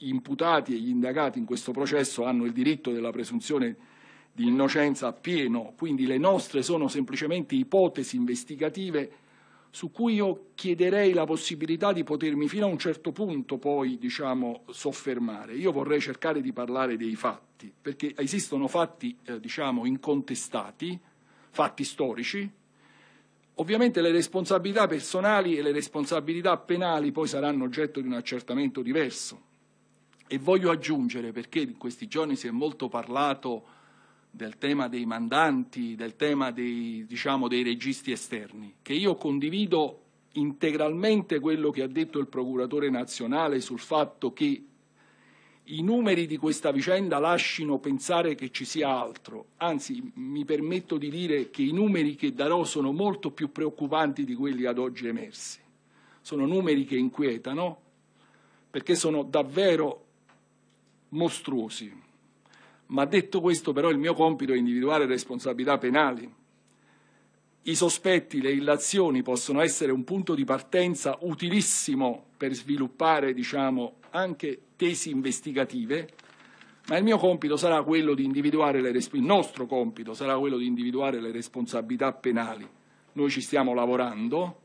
imputati e gli indagati in questo processo hanno il diritto della presunzione di innocenza pieno, quindi le nostre sono semplicemente ipotesi investigative su cui io chiederei la possibilità di potermi fino a un certo punto poi diciamo, soffermare. Io vorrei cercare di parlare dei fatti, perché esistono fatti eh, diciamo, incontestati, fatti storici. Ovviamente le responsabilità personali e le responsabilità penali poi saranno oggetto di un accertamento diverso. E voglio aggiungere, perché in questi giorni si è molto parlato del tema dei mandanti, del tema dei, diciamo, dei registi esterni, che io condivido integralmente quello che ha detto il procuratore nazionale sul fatto che i numeri di questa vicenda lasciano pensare che ci sia altro, anzi mi permetto di dire che i numeri che darò sono molto più preoccupanti di quelli ad oggi emersi, sono numeri che inquietano perché sono davvero mostruosi. Ma detto questo però il mio compito è individuare responsabilità penali. I sospetti, le illazioni possono essere un punto di partenza utilissimo per sviluppare diciamo, anche tesi investigative, ma il mio compito sarà quello di individuare le, il nostro compito sarà quello di individuare le responsabilità penali. Noi ci stiamo lavorando,